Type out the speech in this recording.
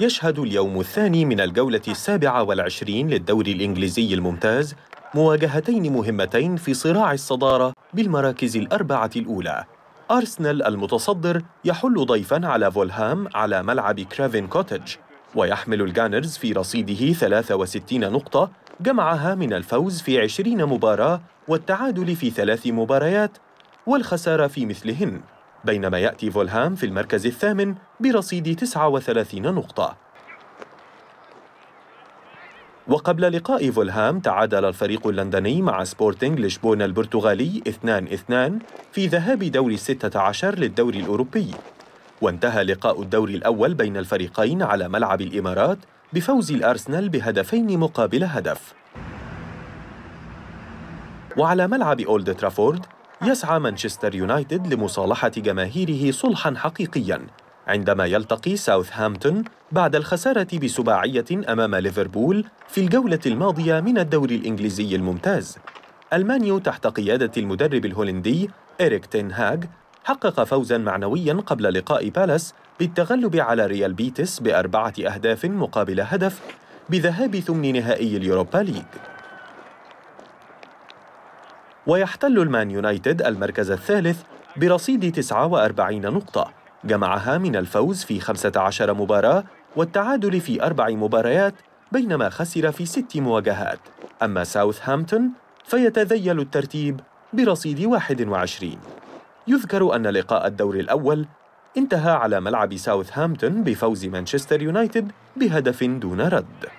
يشهد اليوم الثاني من الجولة السابعة والعشرين للدوري الإنجليزي الممتاز مواجهتين مهمتين في صراع الصدارة بالمراكز الأربعة الأولى أرسنال المتصدر يحل ضيفاً على فولهام على ملعب كرافين كوتج ويحمل الجانرز في رصيده 63 نقطة جمعها من الفوز في 20 مباراة والتعادل في ثلاث مباريات والخسارة في مثلهن بينما يأتي فولهام في المركز الثامن برصيد 39 نقطة وقبل لقاء فولهام تعادل الفريق اللندني مع سبورتنج لشبونة البرتغالي 2-2 في ذهاب دور الستة عشر للدوري الأوروبي وانتهى لقاء الدور الأول بين الفريقين على ملعب الإمارات بفوز الأرسنال بهدفين مقابل هدف وعلى ملعب أولد ترافورد يسعى مانشستر يونايتد لمصالحة جماهيره صلحا حقيقيا عندما يلتقي ساوثهامبتون بعد الخسارة بسباعية أمام ليفربول في الجولة الماضية من الدوري الإنجليزي الممتاز المانيو تحت قيادة المدرب الهولندي إريك تين هاج حقق فوزا معنويا قبل لقاء بالاس بالتغلب على ريال بيتس بأربعة أهداف مقابل هدف بذهاب ثمن نهائي اليوروبا ليج ويحتل المان يونايتد المركز الثالث برصيد 49 نقطة جمعها من الفوز في 15 مباراة والتعادل في أربع مباريات بينما خسر في ست مواجهات أما ساوثهامبتون فيتذيل الترتيب برصيد 21 يذكر أن لقاء الدور الأول انتهى على ملعب ساوثهامبتون بفوز مانشستر يونايتد بهدف دون رد